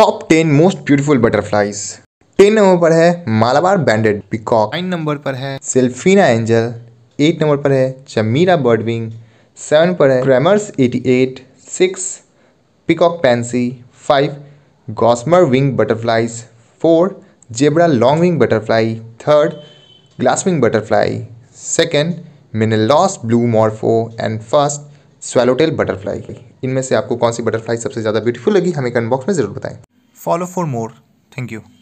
Top ten most beautiful butterflies ten number पर है Malabar banded peacock nine number पर है सेल्फीना एंजल एट नंबर पर है चमीरा बर्डविंग सेवन पर है Cramer's eighty eight six peacock pansy five gossamer wing butterflies four zebra long wing butterfly third glasswing butterfly second Menelaus blue morpho and first swallowtail butterfly इनमें से आपको कौन सी butterfly सबसे ज़्यादा ब्यूटीफुल लगी हमें कमेंट बॉक्स में ज़रूर बताएं Follow for more. Thank you.